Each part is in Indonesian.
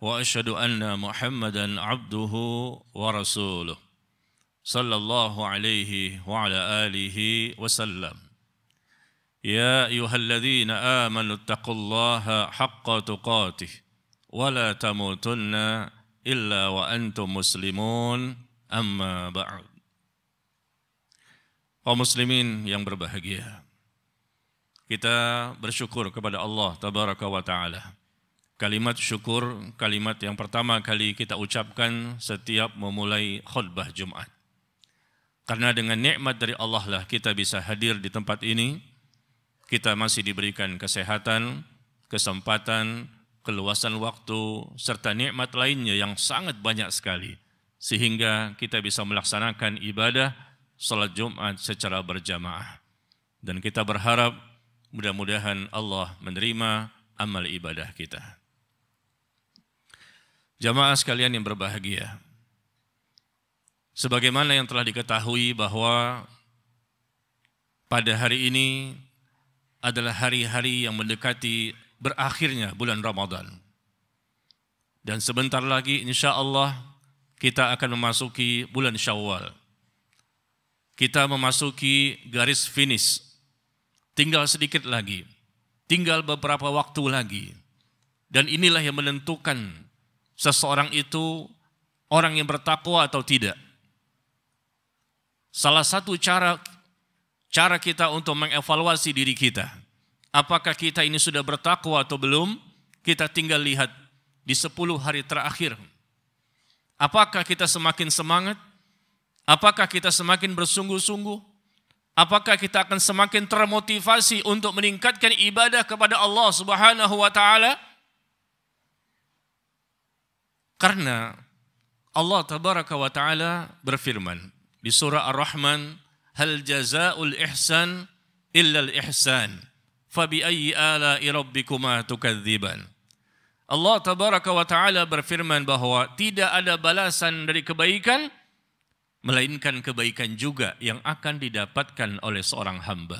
واشهد ان محمدا عبده ورسوله صلى الله عليه وعلى اله وسلم يا ايها الذين امنوا اتقوا الله حق تقاته ولا تموتن الا وانتم مسلمون اما بعد ومسلمين muslimin yang berbahagia kita bersyukur kepada Allah tabaraka wa taala Kalimat syukur, kalimat yang pertama kali kita ucapkan setiap memulai khutbah Jumat. Karena dengan nikmat dari Allah lah kita bisa hadir di tempat ini, kita masih diberikan kesehatan, kesempatan, keluasan waktu, serta nikmat lainnya yang sangat banyak sekali. Sehingga kita bisa melaksanakan ibadah sholat Jumat secara berjamaah. Dan kita berharap mudah-mudahan Allah menerima amal ibadah kita. Jamaah sekalian yang berbahagia. Sebagaimana yang telah diketahui bahwa pada hari ini adalah hari-hari yang mendekati berakhirnya bulan Ramadan. Dan sebentar lagi insya Allah kita akan memasuki bulan Syawal. Kita memasuki garis finish. Tinggal sedikit lagi. Tinggal beberapa waktu lagi. Dan inilah yang menentukan seseorang itu orang yang bertakwa atau tidak. Salah satu cara cara kita untuk mengevaluasi diri kita. Apakah kita ini sudah bertakwa atau belum? Kita tinggal lihat di 10 hari terakhir. Apakah kita semakin semangat? Apakah kita semakin bersungguh-sungguh? Apakah kita akan semakin termotivasi untuk meningkatkan ibadah kepada Allah Subhanahu wa taala? Karena Allah tabaraka wa taala berfirman di surah Ar-Rahman, "Hal jazaa'ul ihsan illa al-ihsan." bi ayyi ala'i rabbikuma tukadziban. Allah tabaraka wa taala berfirman bahwa tidak ada balasan dari kebaikan melainkan kebaikan juga yang akan didapatkan oleh seorang hamba.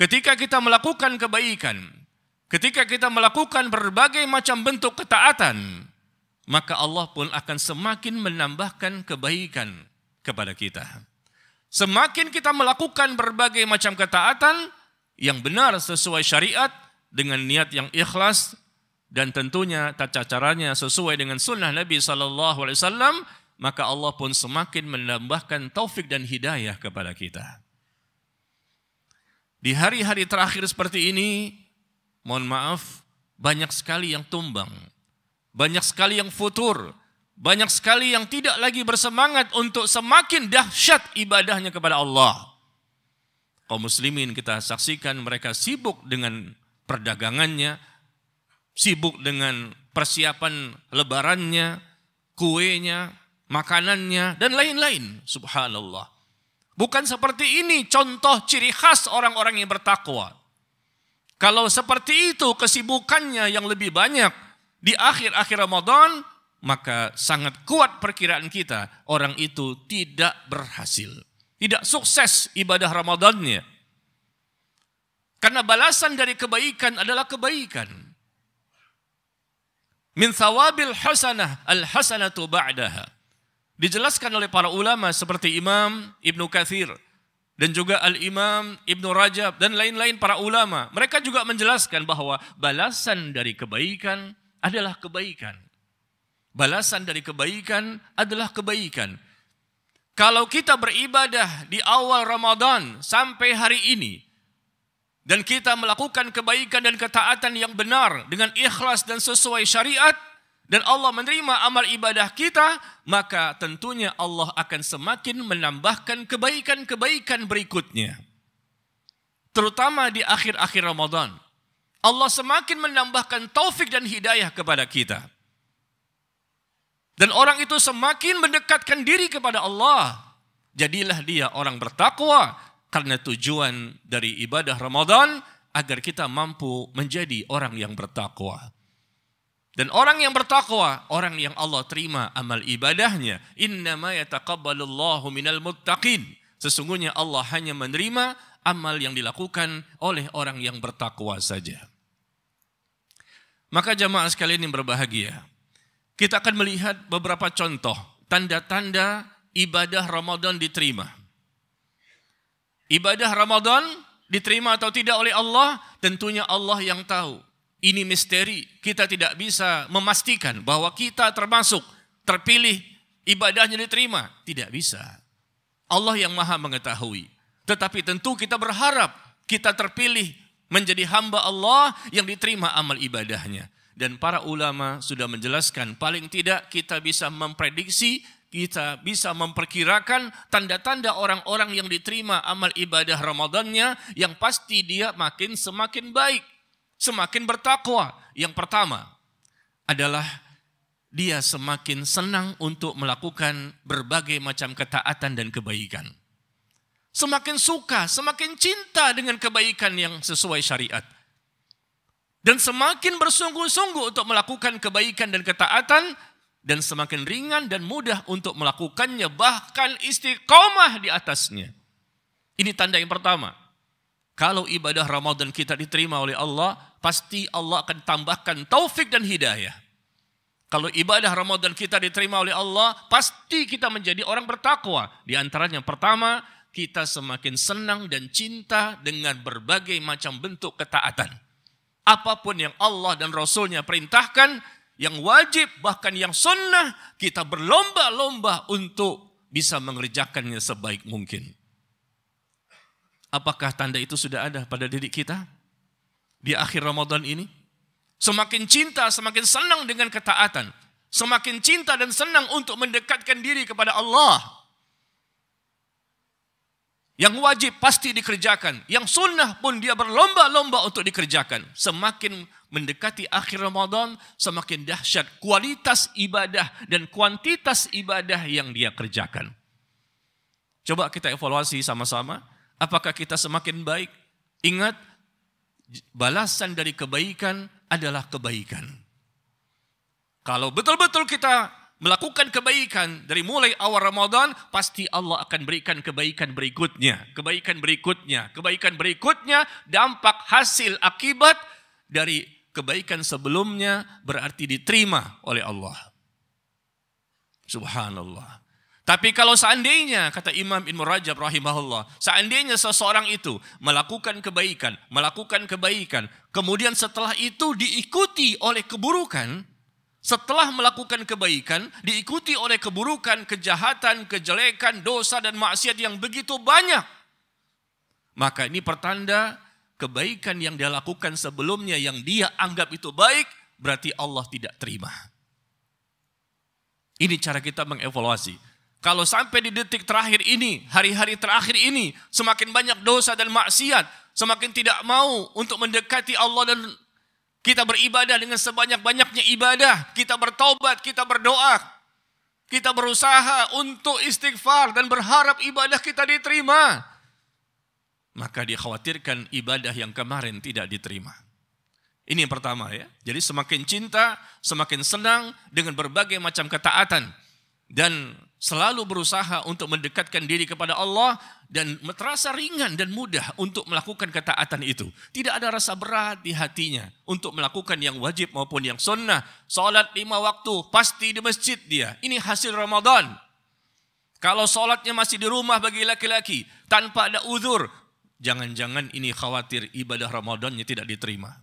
Ketika kita melakukan kebaikan, ketika kita melakukan berbagai macam bentuk ketaatan, maka Allah pun akan semakin menambahkan kebaikan kepada kita. Semakin kita melakukan berbagai macam ketaatan yang benar sesuai syariat dengan niat yang ikhlas dan tentunya tata caranya sesuai dengan sunnah Nabi Sallallahu Alaihi Wasallam maka Allah pun semakin menambahkan taufik dan hidayah kepada kita. Di hari-hari terakhir seperti ini, mohon maaf, banyak sekali yang tumbang banyak sekali yang futur, banyak sekali yang tidak lagi bersemangat untuk semakin dahsyat ibadahnya kepada Allah. Kaum muslimin kita saksikan mereka sibuk dengan perdagangannya, sibuk dengan persiapan lebarannya, kuenya, makanannya, dan lain-lain. Subhanallah. Bukan seperti ini contoh ciri khas orang-orang yang bertakwa. Kalau seperti itu kesibukannya yang lebih banyak, di akhir-akhir Ramadan, maka sangat kuat perkiraan kita orang itu tidak berhasil. Tidak sukses ibadah Ramadannya. Karena balasan dari kebaikan adalah kebaikan. Min thawabil hasanah al hasanatu ba'daha. Dijelaskan oleh para ulama seperti Imam Ibnu Kathir dan juga Al-Imam Ibnu Rajab dan lain-lain para ulama. Mereka juga menjelaskan bahwa balasan dari kebaikan adalah kebaikan. Balasan dari kebaikan adalah kebaikan. Kalau kita beribadah di awal Ramadan sampai hari ini, dan kita melakukan kebaikan dan ketaatan yang benar dengan ikhlas dan sesuai syariat, dan Allah menerima amal ibadah kita, maka tentunya Allah akan semakin menambahkan kebaikan-kebaikan berikutnya. Terutama di akhir-akhir Ramadan. Allah semakin menambahkan taufik dan hidayah kepada kita. Dan orang itu semakin mendekatkan diri kepada Allah. Jadilah dia orang bertakwa karena tujuan dari ibadah Ramadan agar kita mampu menjadi orang yang bertakwa. Dan orang yang bertakwa, orang yang Allah terima amal ibadahnya. Innama yataqabbalullahu minal muttaqin. Sesungguhnya Allah hanya menerima amal yang dilakukan oleh orang yang bertakwa saja. Maka jamaah sekalian yang berbahagia, kita akan melihat beberapa contoh tanda-tanda ibadah Ramadan diterima. Ibadah Ramadan diterima atau tidak oleh Allah, tentunya Allah yang tahu. Ini misteri, kita tidak bisa memastikan bahwa kita termasuk terpilih ibadahnya diterima, tidak bisa. Allah yang Maha mengetahui. Tetapi tentu kita berharap kita terpilih menjadi hamba Allah yang diterima amal ibadahnya. Dan para ulama sudah menjelaskan paling tidak kita bisa memprediksi kita bisa memperkirakan tanda-tanda orang-orang yang diterima amal ibadah Ramadannya yang pasti dia makin semakin baik, semakin bertakwa. Yang pertama adalah dia semakin senang untuk melakukan berbagai macam ketaatan dan kebaikan semakin suka, semakin cinta dengan kebaikan yang sesuai syariat. Dan semakin bersungguh-sungguh untuk melakukan kebaikan dan ketaatan, dan semakin ringan dan mudah untuk melakukannya, bahkan istiqomah di atasnya. Ini tanda yang pertama. Kalau ibadah Ramadan kita diterima oleh Allah, pasti Allah akan tambahkan taufik dan hidayah. Kalau ibadah Ramadan kita diterima oleh Allah, pasti kita menjadi orang bertakwa. Di antaranya yang pertama, kita semakin senang dan cinta dengan berbagai macam bentuk ketaatan. Apapun yang Allah dan Rasulnya perintahkan, yang wajib bahkan yang sunnah, kita berlomba-lomba untuk bisa mengerjakannya sebaik mungkin. Apakah tanda itu sudah ada pada diri kita? Di akhir Ramadan ini? Semakin cinta, semakin senang dengan ketaatan. Semakin cinta dan senang untuk mendekatkan diri kepada Allah. Yang wajib pasti dikerjakan. Yang sunnah pun dia berlomba-lomba untuk dikerjakan. Semakin mendekati akhir Ramadan, semakin dahsyat kualitas ibadah dan kuantitas ibadah yang dia kerjakan. Coba kita evaluasi sama-sama. Apakah kita semakin baik? Ingat, balasan dari kebaikan adalah kebaikan. Kalau betul-betul kita melakukan kebaikan dari mulai awal Ramadan, pasti Allah akan berikan kebaikan berikutnya, kebaikan berikutnya, kebaikan berikutnya, dampak hasil akibat dari kebaikan sebelumnya berarti diterima oleh Allah. Subhanallah. Tapi kalau seandainya, kata Imam Ibn Rajab rahimahullah, seandainya seseorang itu melakukan kebaikan, melakukan kebaikan, kemudian setelah itu diikuti oleh keburukan, setelah melakukan kebaikan, diikuti oleh keburukan, kejahatan, kejelekan, dosa, dan maksiat yang begitu banyak. Maka ini pertanda kebaikan yang dia lakukan sebelumnya yang dia anggap itu baik, berarti Allah tidak terima. Ini cara kita mengevaluasi. Kalau sampai di detik terakhir ini, hari-hari terakhir ini, semakin banyak dosa dan maksiat, semakin tidak mau untuk mendekati Allah dan kita beribadah dengan sebanyak-banyaknya ibadah, kita bertobat, kita berdoa, kita berusaha untuk istighfar dan berharap ibadah kita diterima. Maka dikhawatirkan ibadah yang kemarin tidak diterima. Ini yang pertama ya. Jadi semakin cinta, semakin senang dengan berbagai macam ketaatan. Dan selalu berusaha untuk mendekatkan diri kepada Allah dan terasa ringan dan mudah untuk melakukan ketaatan itu. Tidak ada rasa berat di hatinya untuk melakukan yang wajib maupun yang sunnah. Salat lima waktu pasti di masjid dia. Ini hasil Ramadan. Kalau solatnya masih di rumah bagi laki-laki tanpa ada uzur, jangan-jangan ini khawatir ibadah Ramadannya tidak diterima.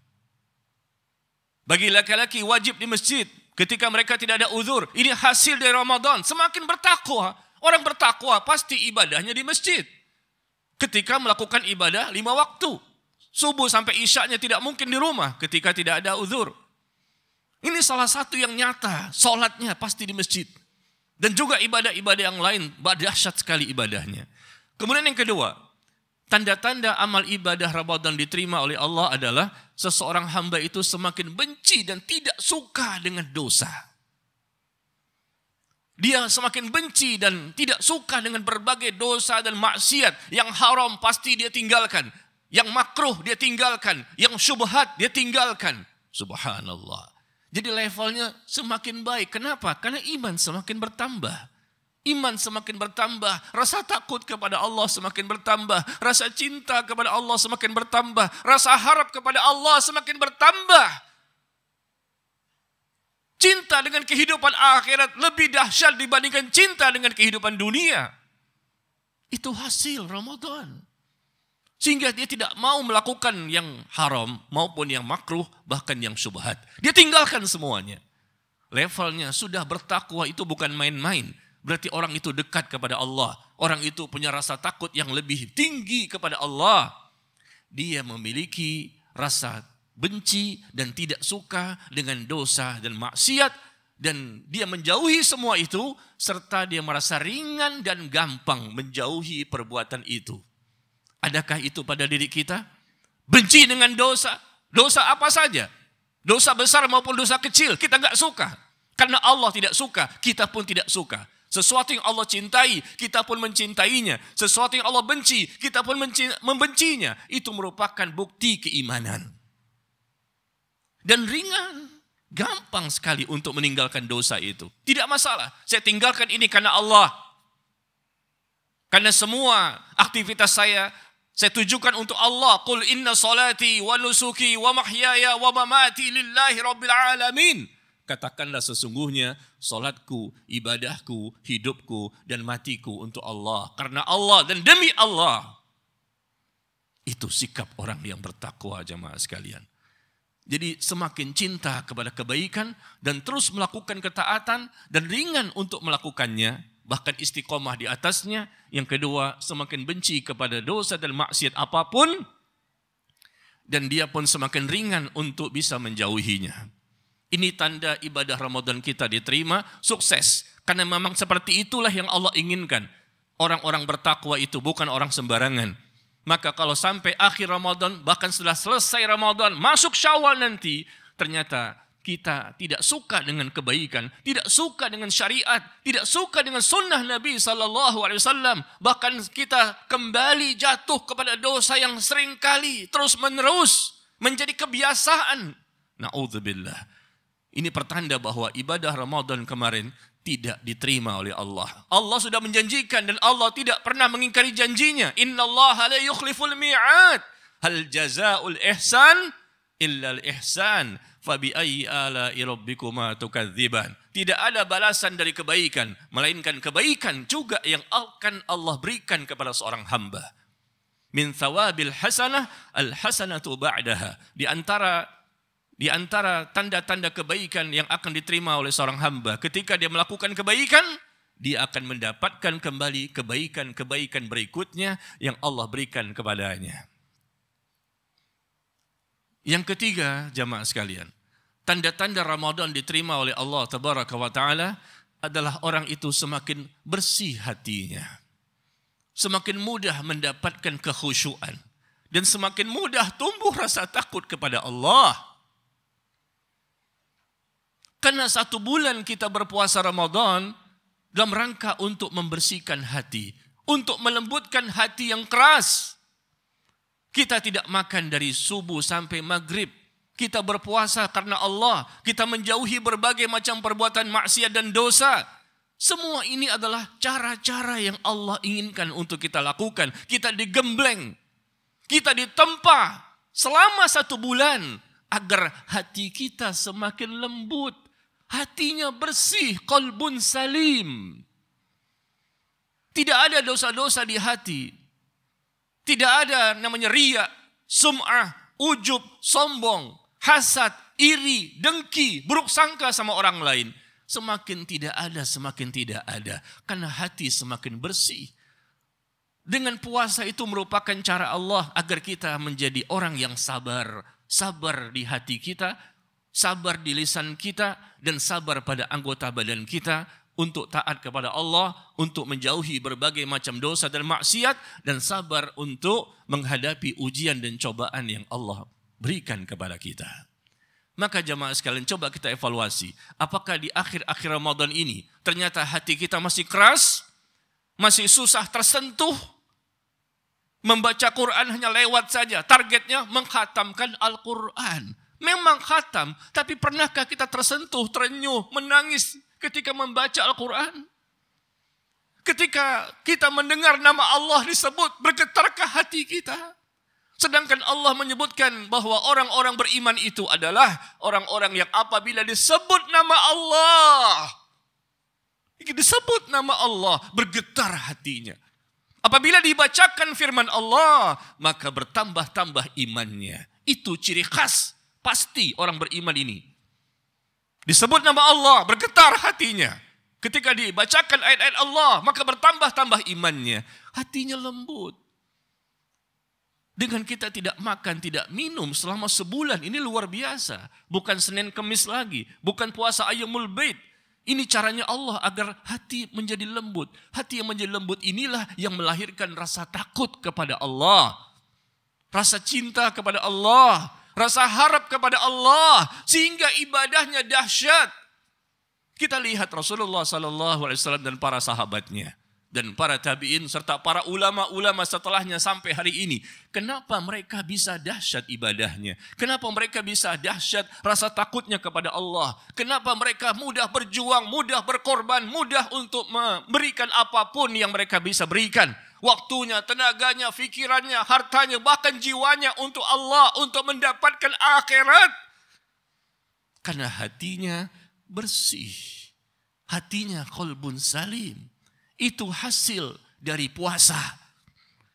Bagi laki-laki wajib di masjid, Ketika mereka tidak ada uzur, ini hasil dari Ramadan. Semakin bertakwa, orang bertakwa pasti ibadahnya di masjid. Ketika melakukan ibadah lima waktu, subuh sampai isyaknya tidak mungkin di rumah ketika tidak ada uzur. Ini salah satu yang nyata, sholatnya pasti di masjid. Dan juga ibadah-ibadah yang lain, dahsyat sekali ibadahnya. Kemudian yang kedua, Tanda-tanda amal ibadah Ramadan diterima oleh Allah adalah seseorang hamba itu semakin benci dan tidak suka dengan dosa. Dia semakin benci dan tidak suka dengan berbagai dosa dan maksiat. Yang haram pasti dia tinggalkan. Yang makruh dia tinggalkan. Yang syubhat dia tinggalkan. Subhanallah. Jadi levelnya semakin baik. Kenapa? Karena iman semakin bertambah. Iman semakin bertambah, rasa takut kepada Allah semakin bertambah, rasa cinta kepada Allah semakin bertambah, rasa harap kepada Allah semakin bertambah. Cinta dengan kehidupan akhirat lebih dahsyat dibandingkan cinta dengan kehidupan dunia. Itu hasil Ramadan. Sehingga dia tidak mau melakukan yang haram maupun yang makruh bahkan yang subhat. Dia tinggalkan semuanya. Levelnya sudah bertakwa itu bukan main-main berarti orang itu dekat kepada Allah. Orang itu punya rasa takut yang lebih tinggi kepada Allah. Dia memiliki rasa benci dan tidak suka dengan dosa dan maksiat dan dia menjauhi semua itu serta dia merasa ringan dan gampang menjauhi perbuatan itu. Adakah itu pada diri kita? Benci dengan dosa. Dosa apa saja? Dosa besar maupun dosa kecil, kita nggak suka. Karena Allah tidak suka, kita pun tidak suka. Sesuatu yang Allah cintai, kita pun mencintainya. Sesuatu yang Allah benci, kita pun membencinya. Itu merupakan bukti keimanan. Dan ringan, gampang sekali untuk meninggalkan dosa itu. Tidak masalah, saya tinggalkan ini karena Allah. Karena semua aktivitas saya saya tujukan untuk Allah. Qul inna salati wa nusuki wa mahyaya wa mamati lillahi rabbil alamin. Katakanlah sesungguhnya solatku, ibadahku, hidupku, dan matiku untuk Allah. Karena Allah dan demi Allah. Itu sikap orang yang bertakwa jemaah sekalian. Jadi semakin cinta kepada kebaikan dan terus melakukan ketaatan dan ringan untuk melakukannya, bahkan istiqomah di atasnya. Yang kedua, semakin benci kepada dosa dan maksiat apapun dan dia pun semakin ringan untuk bisa menjauhinya. Ini tanda ibadah Ramadan kita diterima, sukses. Karena memang seperti itulah yang Allah inginkan. Orang-orang bertakwa itu bukan orang sembarangan. Maka kalau sampai akhir Ramadan, bahkan setelah selesai Ramadan, masuk syawal nanti, ternyata kita tidak suka dengan kebaikan, tidak suka dengan syariat, tidak suka dengan sunnah Nabi Sallallahu Alaihi Wasallam. Bahkan kita kembali jatuh kepada dosa yang seringkali terus menerus menjadi kebiasaan. Naudzubillah. Ini pertanda bahwa ibadah Ramadan kemarin tidak diterima oleh Allah. Allah sudah menjanjikan dan Allah tidak pernah mengingkari janjinya. Inna Allah la yukhliful mi'ad. Hal jazaul ihsan illal ihsan. Fabi ayyi ala rabbikuma tukadziban. Tidak ada balasan dari kebaikan, melainkan kebaikan juga yang akan Allah berikan kepada seorang hamba. Min thawabil hasanah al hasanatu ba'daha. Di antara di antara tanda-tanda kebaikan yang akan diterima oleh seorang hamba, ketika dia melakukan kebaikan, dia akan mendapatkan kembali kebaikan-kebaikan berikutnya yang Allah berikan kepadanya. Yang ketiga, jamaah sekalian, tanda-tanda Ramadan diterima oleh Allah Tabaraka wa taala adalah orang itu semakin bersih hatinya. Semakin mudah mendapatkan kekhusyuan dan semakin mudah tumbuh rasa takut kepada Allah. Karena satu bulan kita berpuasa Ramadan dalam rangka untuk membersihkan hati, untuk melembutkan hati yang keras. Kita tidak makan dari subuh sampai maghrib. Kita berpuasa karena Allah. Kita menjauhi berbagai macam perbuatan maksiat dan dosa. Semua ini adalah cara-cara yang Allah inginkan untuk kita lakukan. Kita digembleng. Kita ditempa selama satu bulan agar hati kita semakin lembut hatinya bersih, kolbun salim. Tidak ada dosa-dosa di hati. Tidak ada namanya riak, sum'ah, ujub, sombong, hasad, iri, dengki, buruk sangka sama orang lain. Semakin tidak ada, semakin tidak ada. Karena hati semakin bersih. Dengan puasa itu merupakan cara Allah agar kita menjadi orang yang sabar. Sabar di hati kita, sabar di lisan kita dan sabar pada anggota badan kita untuk taat kepada Allah, untuk menjauhi berbagai macam dosa dan maksiat dan sabar untuk menghadapi ujian dan cobaan yang Allah berikan kepada kita. Maka jamaah sekalian coba kita evaluasi. Apakah di akhir-akhir Ramadan ini ternyata hati kita masih keras, masih susah tersentuh, membaca Quran hanya lewat saja. Targetnya menghatamkan Al-Quran. Memang khatam, tapi pernahkah kita tersentuh, terenyuh, menangis ketika membaca Al-Quran? Ketika kita mendengar nama Allah disebut, bergetarkah hati kita? Sedangkan Allah menyebutkan bahwa orang-orang beriman itu adalah orang-orang yang apabila disebut nama Allah, disebut nama Allah, bergetar hatinya. Apabila dibacakan firman Allah, maka bertambah-tambah imannya. Itu ciri khas Pasti orang beriman ini. Disebut nama Allah, bergetar hatinya. Ketika dibacakan ayat-ayat Allah, maka bertambah-tambah imannya. Hatinya lembut. Dengan kita tidak makan, tidak minum selama sebulan, ini luar biasa. Bukan Senin Kemis lagi, bukan puasa ayam Bait. Ini caranya Allah agar hati menjadi lembut. Hati yang menjadi lembut inilah yang melahirkan rasa takut kepada Allah. Rasa cinta kepada Allah rasa harap kepada Allah sehingga ibadahnya dahsyat. Kita lihat Rasulullah Sallallahu Alaihi Wasallam dan para sahabatnya dan para tabiin serta para ulama-ulama setelahnya sampai hari ini. Kenapa mereka bisa dahsyat ibadahnya? Kenapa mereka bisa dahsyat rasa takutnya kepada Allah? Kenapa mereka mudah berjuang, mudah berkorban, mudah untuk memberikan apapun yang mereka bisa berikan? waktunya, tenaganya, fikirannya, hartanya, bahkan jiwanya untuk Allah, untuk mendapatkan akhirat. Karena hatinya bersih. Hatinya kolbun salim. Itu hasil dari puasa.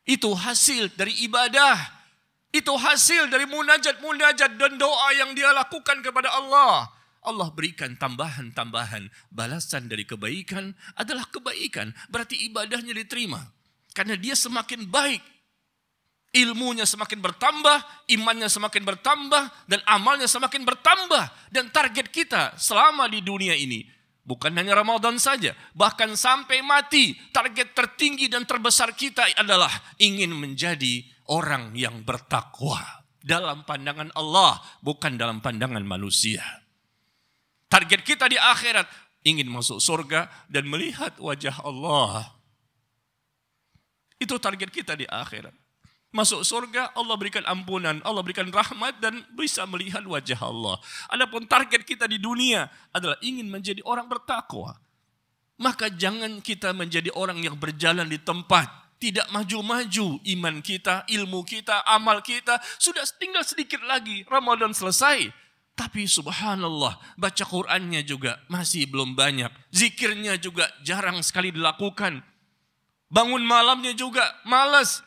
Itu hasil dari ibadah. Itu hasil dari munajat-munajat dan doa yang dia lakukan kepada Allah. Allah berikan tambahan-tambahan. Balasan dari kebaikan adalah kebaikan. Berarti ibadahnya diterima. Karena dia semakin baik. Ilmunya semakin bertambah, imannya semakin bertambah, dan amalnya semakin bertambah. Dan target kita selama di dunia ini, bukan hanya Ramadan saja, bahkan sampai mati, target tertinggi dan terbesar kita adalah ingin menjadi orang yang bertakwa dalam pandangan Allah, bukan dalam pandangan manusia. Target kita di akhirat ingin masuk surga dan melihat wajah Allah itu target kita di akhirat. Masuk surga, Allah berikan ampunan, Allah berikan rahmat dan bisa melihat wajah Allah. Adapun target kita di dunia adalah ingin menjadi orang bertakwa. Maka jangan kita menjadi orang yang berjalan di tempat tidak maju-maju iman kita, ilmu kita, amal kita. Sudah tinggal sedikit lagi, Ramadan selesai. Tapi subhanallah, baca Qur'annya juga masih belum banyak. Zikirnya juga jarang sekali dilakukan. Bangun malamnya juga malas.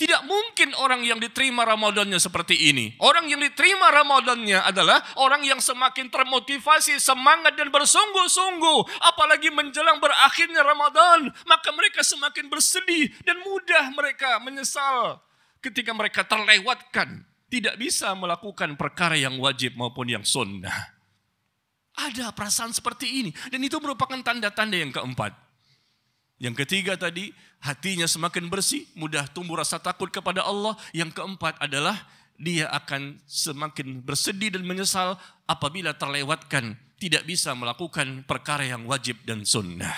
Tidak mungkin orang yang diterima Ramadannya seperti ini. Orang yang diterima Ramadannya adalah orang yang semakin termotivasi, semangat dan bersungguh-sungguh. Apalagi menjelang berakhirnya Ramadan. Maka mereka semakin bersedih dan mudah mereka menyesal. Ketika mereka terlewatkan. Tidak bisa melakukan perkara yang wajib maupun yang sunnah. Ada perasaan seperti ini. Dan itu merupakan tanda-tanda yang keempat yang ketiga tadi, hatinya semakin bersih, mudah tumbuh rasa takut kepada Allah. Yang keempat adalah dia akan semakin bersedih dan menyesal apabila terlewatkan, tidak bisa melakukan perkara yang wajib dan sunnah.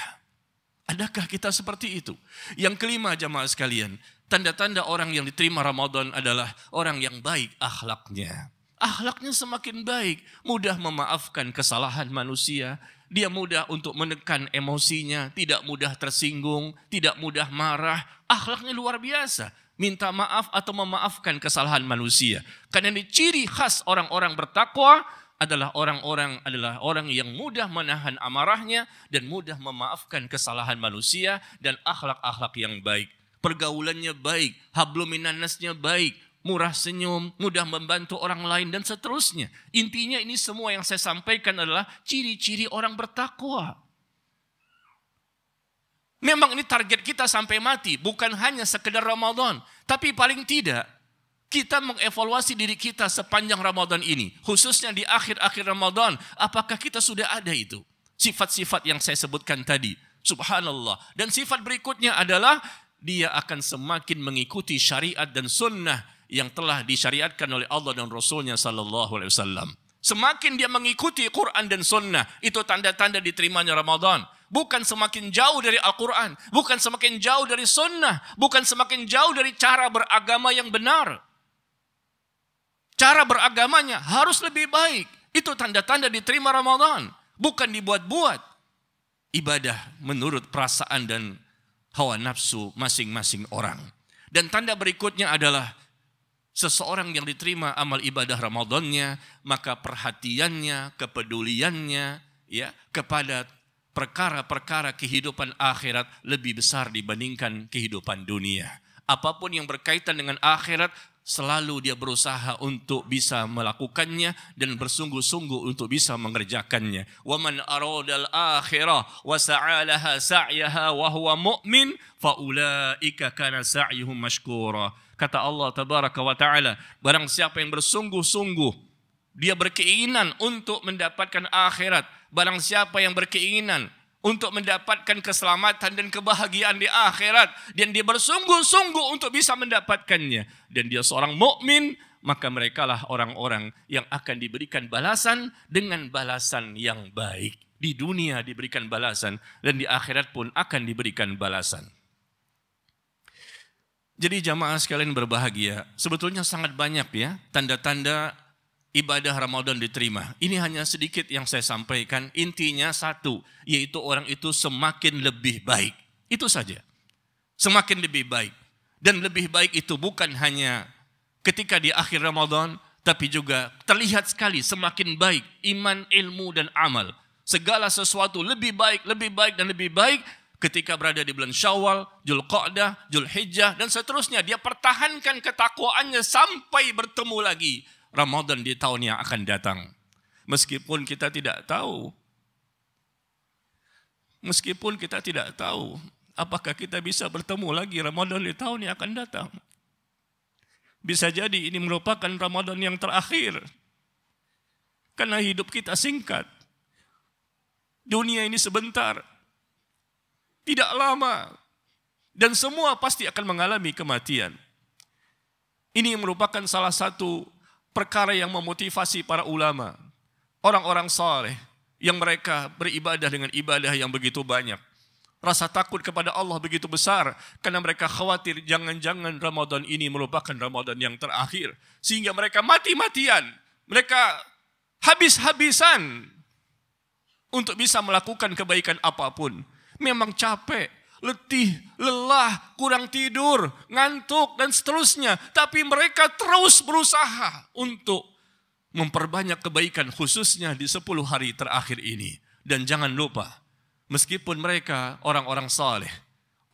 Adakah kita seperti itu? Yang kelima jamaah sekalian, tanda-tanda orang yang diterima Ramadan adalah orang yang baik akhlaknya. Akhlaknya semakin baik, mudah memaafkan kesalahan manusia, dia mudah untuk menekan emosinya, tidak mudah tersinggung, tidak mudah marah. Akhlaknya luar biasa. Minta maaf atau memaafkan kesalahan manusia. Karena ini ciri khas orang-orang bertakwa adalah orang-orang adalah orang yang mudah menahan amarahnya dan mudah memaafkan kesalahan manusia dan akhlak-akhlak yang baik. Pergaulannya baik, habluminanasnya baik, murah senyum, mudah membantu orang lain, dan seterusnya. Intinya ini semua yang saya sampaikan adalah ciri-ciri orang bertakwa. Memang ini target kita sampai mati, bukan hanya sekedar Ramadan. Tapi paling tidak, kita mengevaluasi diri kita sepanjang Ramadan ini. Khususnya di akhir-akhir Ramadan, apakah kita sudah ada itu? Sifat-sifat yang saya sebutkan tadi. Subhanallah. Dan sifat berikutnya adalah, dia akan semakin mengikuti syariat dan sunnah yang telah disyariatkan oleh Allah dan Rasulnya Sallallahu Alaihi Wasallam. Semakin dia mengikuti Quran dan Sunnah, itu tanda-tanda diterimanya Ramadan. Bukan semakin jauh dari Al-Quran, bukan semakin jauh dari Sunnah, bukan semakin jauh dari cara beragama yang benar. Cara beragamanya harus lebih baik. Itu tanda-tanda diterima Ramadan, bukan dibuat-buat. Ibadah menurut perasaan dan hawa nafsu masing-masing orang. Dan tanda berikutnya adalah seseorang yang diterima amal ibadah Ramadannya, maka perhatiannya, kepeduliannya ya kepada perkara-perkara kehidupan akhirat lebih besar dibandingkan kehidupan dunia. Apapun yang berkaitan dengan akhirat selalu dia berusaha untuk bisa melakukannya dan bersungguh-sungguh untuk bisa mengerjakannya. Wa man aradal akhirah wa sa'alaha sa'yaha wa huwa mu'min faulaika kana sa'yuhum mashkura. Kata Allah tabaraka wa ta'ala, barang siapa yang bersungguh-sungguh, dia berkeinginan untuk mendapatkan akhirat. Barang siapa yang berkeinginan untuk mendapatkan keselamatan dan kebahagiaan di akhirat dan dia bersungguh-sungguh untuk bisa mendapatkannya dan dia seorang mukmin maka merekalah orang-orang yang akan diberikan balasan dengan balasan yang baik di dunia diberikan balasan dan di akhirat pun akan diberikan balasan jadi jamaah sekalian berbahagia. Sebetulnya sangat banyak ya tanda-tanda ibadah Ramadan diterima. Ini hanya sedikit yang saya sampaikan. Intinya satu, yaitu orang itu semakin lebih baik. Itu saja. Semakin lebih baik. Dan lebih baik itu bukan hanya ketika di akhir Ramadan, tapi juga terlihat sekali semakin baik iman, ilmu, dan amal. Segala sesuatu lebih baik, lebih baik, dan lebih baik ketika berada di bulan Syawal, Julqa'dah, Julhijjah, dan seterusnya. Dia pertahankan ketakwaannya sampai bertemu lagi Ramadan di tahun yang akan datang. Meskipun kita tidak tahu, meskipun kita tidak tahu apakah kita bisa bertemu lagi Ramadan di tahun yang akan datang. Bisa jadi ini merupakan Ramadan yang terakhir. Karena hidup kita singkat. Dunia ini sebentar. Tidak lama. Dan semua pasti akan mengalami kematian. Ini merupakan salah satu perkara yang memotivasi para ulama. Orang-orang saleh yang mereka beribadah dengan ibadah yang begitu banyak. Rasa takut kepada Allah begitu besar karena mereka khawatir jangan-jangan Ramadan ini merupakan Ramadan yang terakhir. Sehingga mereka mati-matian. Mereka habis-habisan untuk bisa melakukan kebaikan apapun memang capek, letih, lelah, kurang tidur, ngantuk, dan seterusnya. Tapi mereka terus berusaha untuk memperbanyak kebaikan khususnya di 10 hari terakhir ini. Dan jangan lupa, meskipun mereka orang-orang saleh,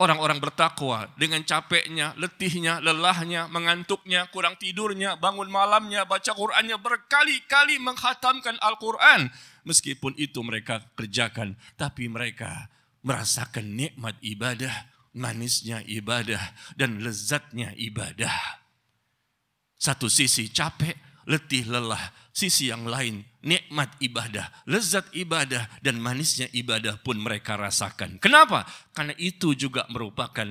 orang-orang bertakwa dengan capeknya, letihnya, lelahnya, mengantuknya, kurang tidurnya, bangun malamnya, baca Qur'annya berkali-kali menghatamkan Al-Qur'an meskipun itu mereka kerjakan tapi mereka merasakan nikmat ibadah, manisnya ibadah, dan lezatnya ibadah. Satu sisi capek, letih, lelah. Sisi yang lain, nikmat ibadah, lezat ibadah, dan manisnya ibadah pun mereka rasakan. Kenapa? Karena itu juga merupakan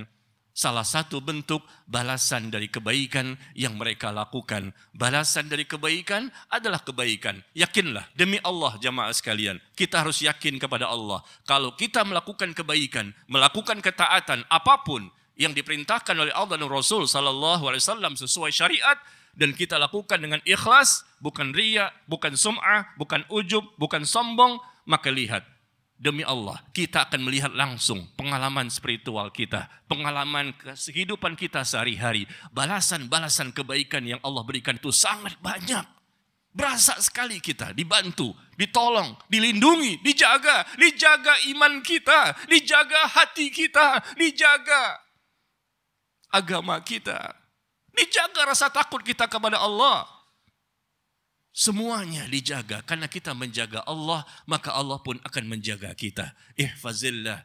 salah satu bentuk balasan dari kebaikan yang mereka lakukan. Balasan dari kebaikan adalah kebaikan. Yakinlah, demi Allah jamaah sekalian, kita harus yakin kepada Allah. Kalau kita melakukan kebaikan, melakukan ketaatan, apapun yang diperintahkan oleh Allah dan Rasul Sallallahu Alaihi Wasallam sesuai syariat, dan kita lakukan dengan ikhlas, bukan ria, bukan sum'ah, bukan ujub, bukan sombong, maka lihat, Demi Allah, kita akan melihat langsung pengalaman spiritual kita, pengalaman kehidupan kita sehari-hari, balasan-balasan kebaikan yang Allah berikan itu sangat banyak. Berasa sekali kita dibantu, ditolong, dilindungi, dijaga, dijaga iman kita, dijaga hati kita, dijaga agama kita, dijaga rasa takut kita kepada Allah. Semuanya dijaga. Karena kita menjaga Allah, maka Allah pun akan menjaga kita. Ihfazillah.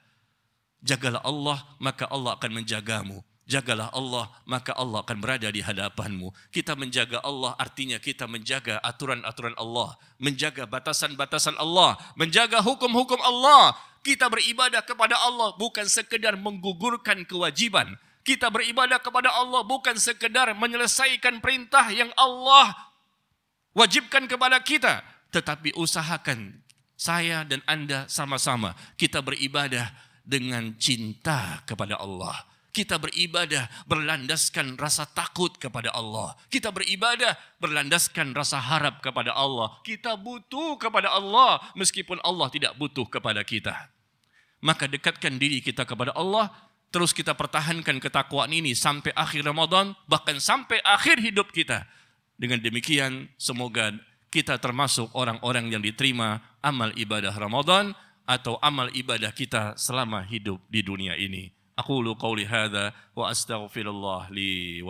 Jagalah Allah, maka Allah akan menjagamu. Jagalah Allah, maka Allah akan berada di hadapanmu. Kita menjaga Allah, artinya kita menjaga aturan-aturan Allah. Menjaga batasan-batasan Allah. Menjaga hukum-hukum Allah. Kita beribadah kepada Allah bukan sekedar menggugurkan kewajiban. Kita beribadah kepada Allah bukan sekedar menyelesaikan perintah yang Allah Wajibkan kepada kita, tetapi usahakan saya dan Anda sama-sama kita beribadah dengan cinta kepada Allah. Kita beribadah berlandaskan rasa takut kepada Allah. Kita beribadah berlandaskan rasa harap kepada Allah. Kita butuh kepada Allah meskipun Allah tidak butuh kepada kita. Maka dekatkan diri kita kepada Allah, terus kita pertahankan ketakwaan ini sampai akhir Ramadan, bahkan sampai akhir hidup kita. Dengan demikian, semoga kita termasuk orang-orang yang diterima amal ibadah Ramadan atau amal ibadah kita selama hidup di dunia ini. Aku qauli wa astaghfirullah li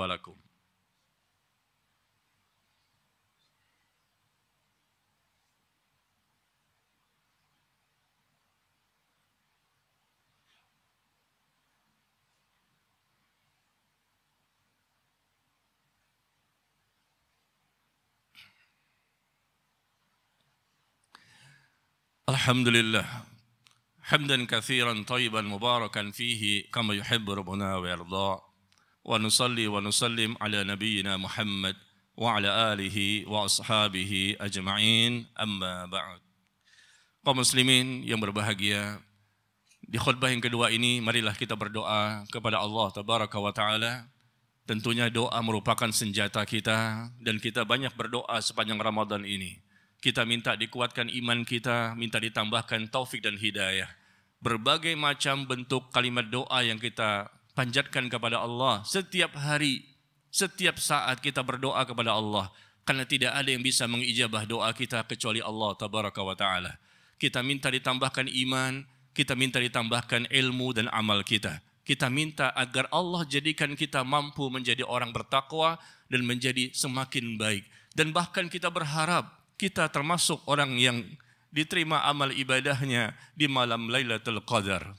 الحمد لله حمدا كثيرا طيبا مباركا فيه كما يحب ربنا ويرضى ونصلي ونسلم على نبينا محمد وعلى آله وأصحابه أجمعين أما بعد kaum muslimin yang berbahagia di khutbah yang kedua ini marilah kita berdoa kepada Allah tabaraka wa taala tentunya doa merupakan senjata kita dan kita banyak berdoa sepanjang Ramadan ini kita minta dikuatkan iman kita, minta ditambahkan taufik dan hidayah. Berbagai macam bentuk kalimat doa yang kita panjatkan kepada Allah setiap hari, setiap saat kita berdoa kepada Allah karena tidak ada yang bisa mengijabah doa kita kecuali Allah tabaraka wa taala. Kita minta ditambahkan iman, kita minta ditambahkan ilmu dan amal kita. Kita minta agar Allah jadikan kita mampu menjadi orang bertakwa dan menjadi semakin baik. Dan bahkan kita berharap kita termasuk orang yang diterima amal ibadahnya di malam Lailatul Qadar.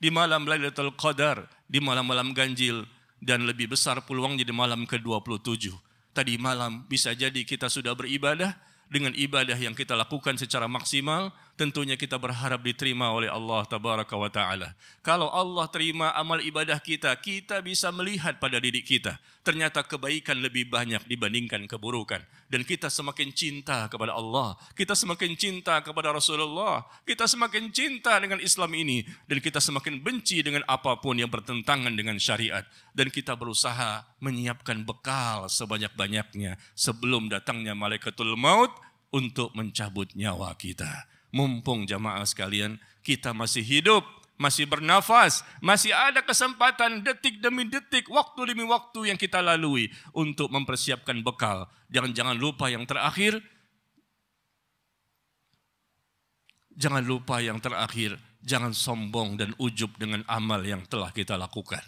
Di malam Lailatul Qadar, di malam-malam ganjil, dan lebih besar peluang jadi malam ke-27. Tadi malam bisa jadi kita sudah beribadah dengan ibadah yang kita lakukan secara maksimal, tentunya kita berharap diterima oleh Allah tabaraka wa taala. Kalau Allah terima amal ibadah kita, kita bisa melihat pada diri kita, ternyata kebaikan lebih banyak dibandingkan keburukan dan kita semakin cinta kepada Allah, kita semakin cinta kepada Rasulullah, kita semakin cinta dengan Islam ini dan kita semakin benci dengan apapun yang bertentangan dengan syariat dan kita berusaha menyiapkan bekal sebanyak-banyaknya sebelum datangnya malaikatul maut untuk mencabut nyawa kita mumpung jamaah sekalian kita masih hidup, masih bernafas, masih ada kesempatan detik demi detik, waktu demi waktu yang kita lalui untuk mempersiapkan bekal. Jangan-jangan lupa yang terakhir, jangan lupa yang terakhir, jangan sombong dan ujub dengan amal yang telah kita lakukan.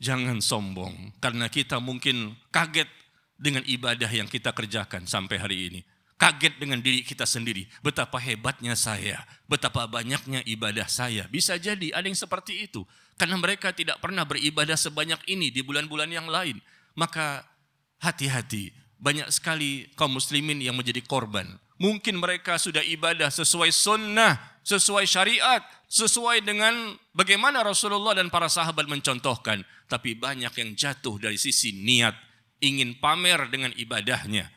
Jangan sombong, karena kita mungkin kaget dengan ibadah yang kita kerjakan sampai hari ini kaget dengan diri kita sendiri. Betapa hebatnya saya, betapa banyaknya ibadah saya. Bisa jadi ada yang seperti itu. Karena mereka tidak pernah beribadah sebanyak ini di bulan-bulan yang lain. Maka hati-hati, banyak sekali kaum muslimin yang menjadi korban. Mungkin mereka sudah ibadah sesuai sunnah, sesuai syariat, sesuai dengan bagaimana Rasulullah dan para sahabat mencontohkan. Tapi banyak yang jatuh dari sisi niat, ingin pamer dengan ibadahnya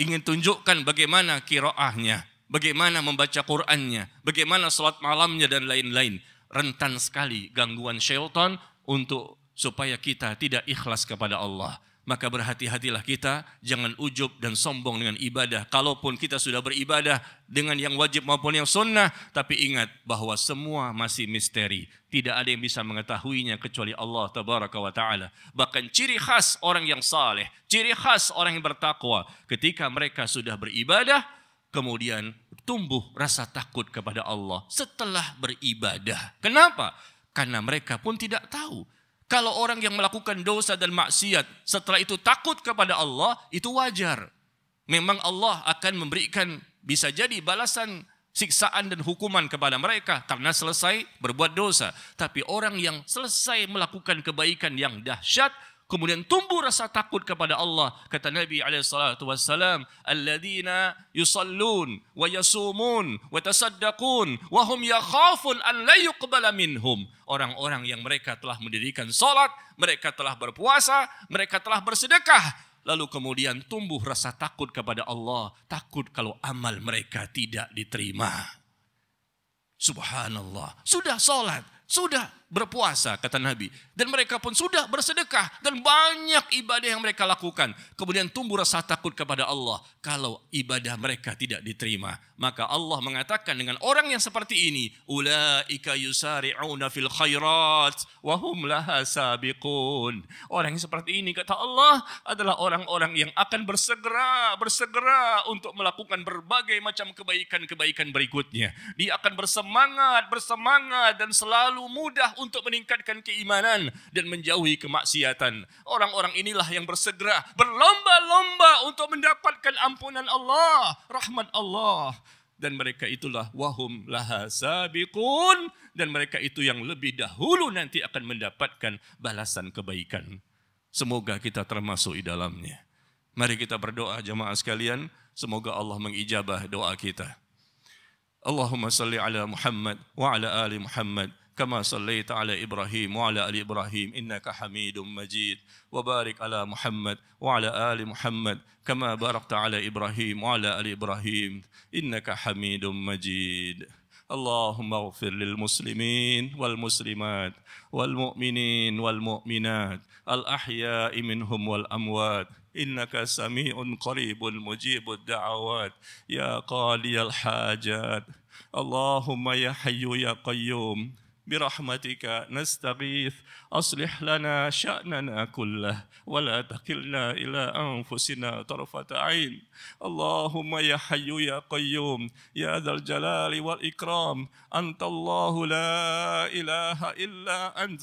ingin tunjukkan bagaimana kiroahnya, bagaimana membaca Qur'annya, bagaimana sholat malamnya dan lain-lain. Rentan sekali gangguan syaitan untuk supaya kita tidak ikhlas kepada Allah maka berhati-hatilah kita jangan ujub dan sombong dengan ibadah kalaupun kita sudah beribadah dengan yang wajib maupun yang sunnah tapi ingat bahwa semua masih misteri tidak ada yang bisa mengetahuinya kecuali Allah tabaraka wa taala bahkan ciri khas orang yang saleh ciri khas orang yang bertakwa ketika mereka sudah beribadah kemudian tumbuh rasa takut kepada Allah setelah beribadah kenapa karena mereka pun tidak tahu kalau orang yang melakukan dosa dan maksiat setelah itu takut kepada Allah, itu wajar. Memang Allah akan memberikan bisa jadi balasan siksaan dan hukuman kepada mereka karena selesai berbuat dosa. Tapi orang yang selesai melakukan kebaikan yang dahsyat kemudian tumbuh rasa takut kepada Allah. Kata Nabi salatu wassalam, "Alladzina yusallun wa yasumun wa tasaddaqun wa hum yakhafun an la yuqbala minhum." Orang-orang yang mereka telah mendirikan salat, mereka telah berpuasa, mereka telah bersedekah, lalu kemudian tumbuh rasa takut kepada Allah, takut kalau amal mereka tidak diterima. Subhanallah, sudah sholat, sudah berpuasa, kata Nabi. Dan mereka pun sudah bersedekah dan banyak ibadah yang mereka lakukan. Kemudian tumbuh rasa takut kepada Allah. Kalau ibadah mereka tidak diterima. Maka Allah mengatakan dengan orang yang seperti ini. Ula'ika yusari'una fil khairat. Wahum laha sabiqun. Orang yang seperti ini kata Allah adalah orang-orang yang akan bersegera, bersegera untuk melakukan berbagai macam kebaikan-kebaikan berikutnya. Dia akan bersemangat, bersemangat dan selalu mudah untuk meningkatkan keimanan dan menjauhi kemaksiatan. Orang-orang inilah yang bersegera, berlomba-lomba untuk mendapatkan ampunan Allah, rahmat Allah. Dan mereka itulah wahum laha sabiqun. Dan mereka itu yang lebih dahulu nanti akan mendapatkan balasan kebaikan. Semoga kita termasuk di dalamnya. Mari kita berdoa jemaah sekalian. Semoga Allah mengijabah doa kita. Allahumma salli ala Muhammad wa ala ali Muhammad. كما صليت على ابراهيم وعلى ال ابراهيم انك حميد مجيد وبارك على محمد وعلى ال محمد كما باركت على ابراهيم وعلى ال ابراهيم انك حميد مجيد اللهم اغفر للمسلمين والمسلمات والمؤمنين والمؤمنات الاحياء منهم والاموات انك سميع قريب مجيب الدعوات يا قاضي الحاجات اللهم يا حي يا قيوم برحمتك نستغيث أصلح لنا شأننا كله ولا تكلنا إلى أنفسنا طرفة عين اللهم يا حي يا قيوم يا ذا الجلال والإكرام أنت الله لا إله إلا أنت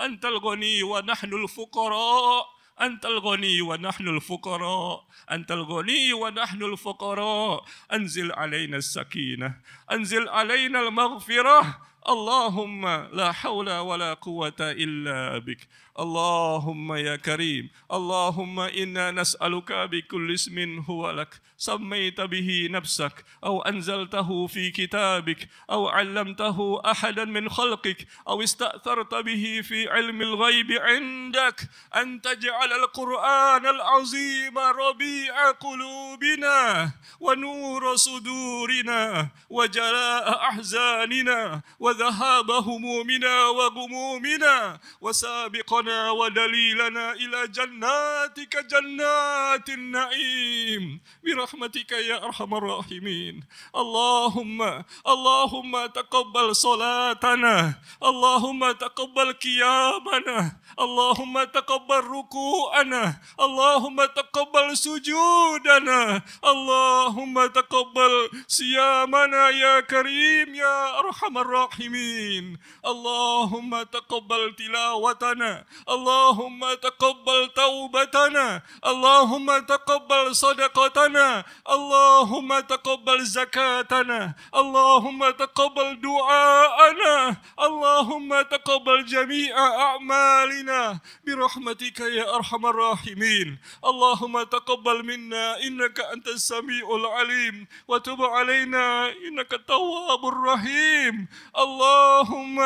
أنت الغني ونحن الفقراء أنت الغني ونحن الفقراء أنت الغني ونحن الفقراء أنزل علينا السكينة أنزل علينا المغفرة اللهم لا حول ولا قوة إلا بك اللهم يا كريم اللهم إنا نسألك بكل اسم هو لك سميت به نفسك او انزلته في كتابك او علمته احدا من خلقك او استاثرت به في علم الغيب عندك ان تجعل القران العظيم ربيع قلوبنا ونور صدورنا وجلاء احزاننا وذهاب همومنا وغمومنا وسابقنا ودليلنا الى جناتك جنات النعيم برحمتك Rahmatika ya Arham Rahimin, Allahumma Allahumma terkabul salatana, Allahumma terkabul kiamana, Allahumma terkabul rukuana, Allahumma terkabul sujudana, Allahumma terkabul siyamana ya Karim ya Arham Rahimin, Allahumma terkabul tilawatana, Allahumma terkabul taubatana, Allahumma terkabul sadaqtana. اللهم تقبل زكاتنا اللهم تقبل دعاءنا اللهم تقبل جميع أعمالنا برحمتك يا أرحم الراحمين اللهم تقبل منا إنك أنت السميع العليم وتب علينا إنك التواب الرحيم اللهم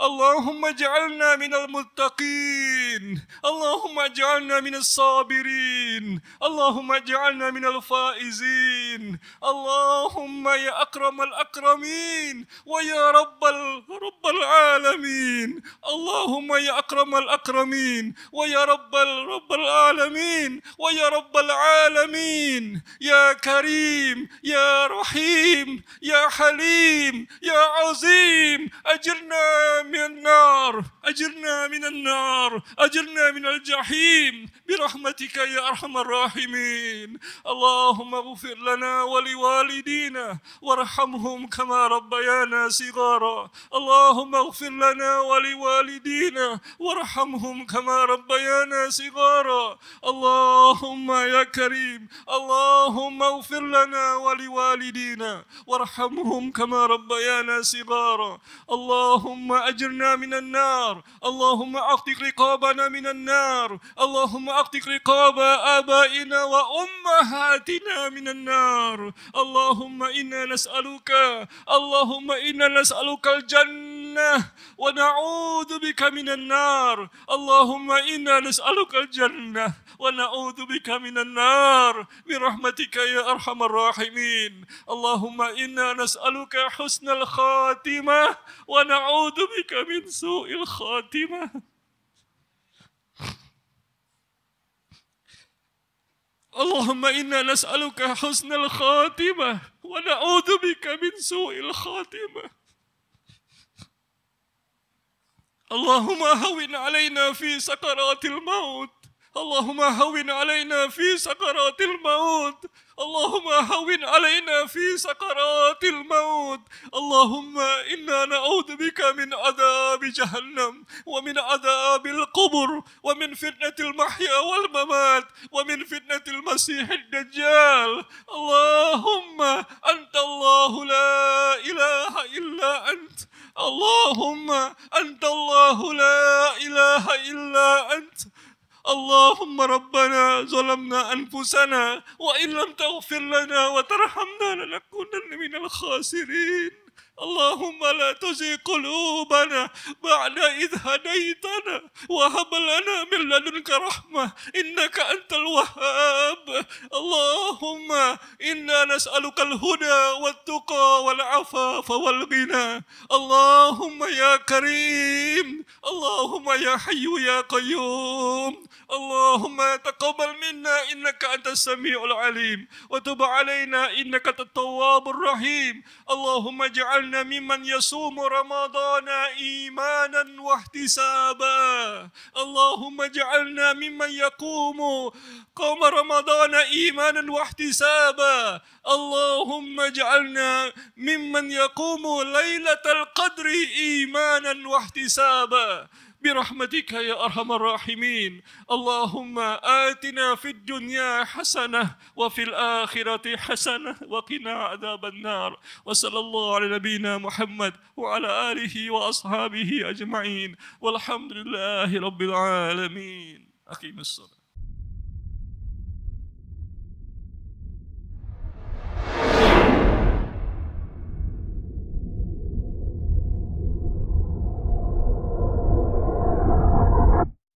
اللهم اجعلنا من المتقين اللهم اجعلنا من الصابرين اللهم اجعلنا من الفائزين الفائزين اللهم يا أكرم الأكرمين ويا رب رب العالمين اللهم يا أكرم الأكرمين ويا رب رب العالمين ويا رب العالمين يا كريم يا رحيم يا حليم يا عظيم أجرنا من النار أجرنا من النار أجرنا من الجحيم برحمتك يا أرحم الراحمين اللهم اللهم اغفر لنا ولوالدينا وارحمهم كما ربيانا صغارا اللهم اغفر لنا ولوالدينا وارحمهم كما ربيانا صغارا اللهم يا كريم اللهم اغفر لنا ولوالدينا وارحمهم كما ربيانا صغارا اللهم اجرنا من النار اللهم اعتق رقابنا من النار اللهم اعتق رقاب ابائنا وامهاتنا ونجنا من النار اللهم إنا نسألك اللهم إنا نسألك الجنة ونعوذ بك من النار اللهم إنا نسألك الجنة ونعوذ بك من النار برحمتك يا أرحم الراحمين اللهم إنا نسألك حسن الخاتمة ونعوذ بك من سوء الخاتمة اللهم انا نسالك حسن الخاتمه ونعوذ بك من سوء الخاتمه اللهم هون علينا في سكرات الموت اللهم هون علينا في سكرات الموت اللهم هون علينا في سكرات الموت اللهم إنا نعوذ بك من عذاب جهنم ومن عذاب القبر ومن فتنة المحيا والممات ومن فتنة المسيح الدجال اللهم أنت الله لا إله إلا أنت اللهم أنت الله لا إله إلا أنت اللهم ربنا ظلمنا أنفسنا وإن لم تغفر لنا وترحمنا لنكونن من الخاسرين اللهم لا تزغ قلوبنا بعد إذ هديتنا وهب لنا من لدنك رحمة إنك أنت الوهاب اللهم إنا نسألك الهدى والتقى والعفاف والغنى اللهم يا كريم اللهم يا حي يا قيوم اللهم تقبل منا إنك أنت السميع العليم وتب علينا إنك التواب الرحيم اللهم اجعل واجعلنا ممن يصوم رمضان إيمانا واحتسابا اللهم اجعلنا ممن يقوم قوم رمضان إيمانا واحتسابا اللهم اجعلنا ممن يقوم ليلة القدر إيمانا واحتسابا برحمتك يا ارحم الراحمين اللهم اتنا في الدنيا حسنه وفي الاخره حسنه وقنا عذاب النار وصلى الله على نبينا محمد وعلى اله واصحابه اجمعين والحمد لله رب العالمين اقيم الصلاه